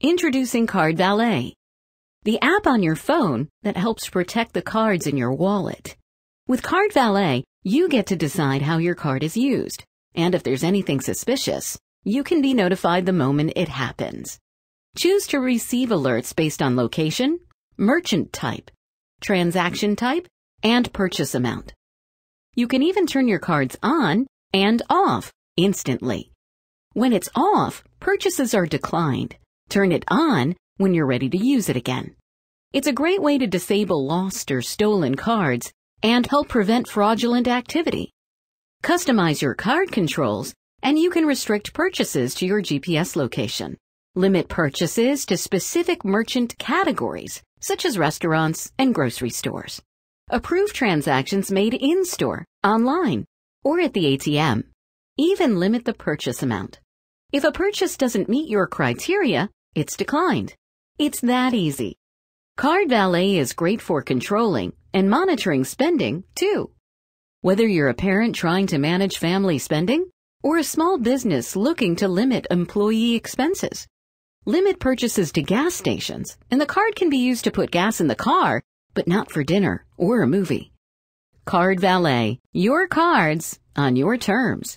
Introducing Card Valet, the app on your phone that helps protect the cards in your wallet. With Card Valet, you get to decide how your card is used, and if there's anything suspicious, you can be notified the moment it happens. Choose to receive alerts based on location, merchant type, transaction type, and purchase amount. You can even turn your cards on and off instantly. When it's off, purchases are declined. Turn it on when you're ready to use it again. It's a great way to disable lost or stolen cards and help prevent fraudulent activity. Customize your card controls and you can restrict purchases to your GPS location. Limit purchases to specific merchant categories, such as restaurants and grocery stores. Approve transactions made in-store, online, or at the ATM. Even limit the purchase amount. If a purchase doesn't meet your criteria, it's declined. It's that easy. Card Valet is great for controlling and monitoring spending, too. Whether you're a parent trying to manage family spending or a small business looking to limit employee expenses, limit purchases to gas stations, and the card can be used to put gas in the car, but not for dinner or a movie. Card Valet, your cards on your terms.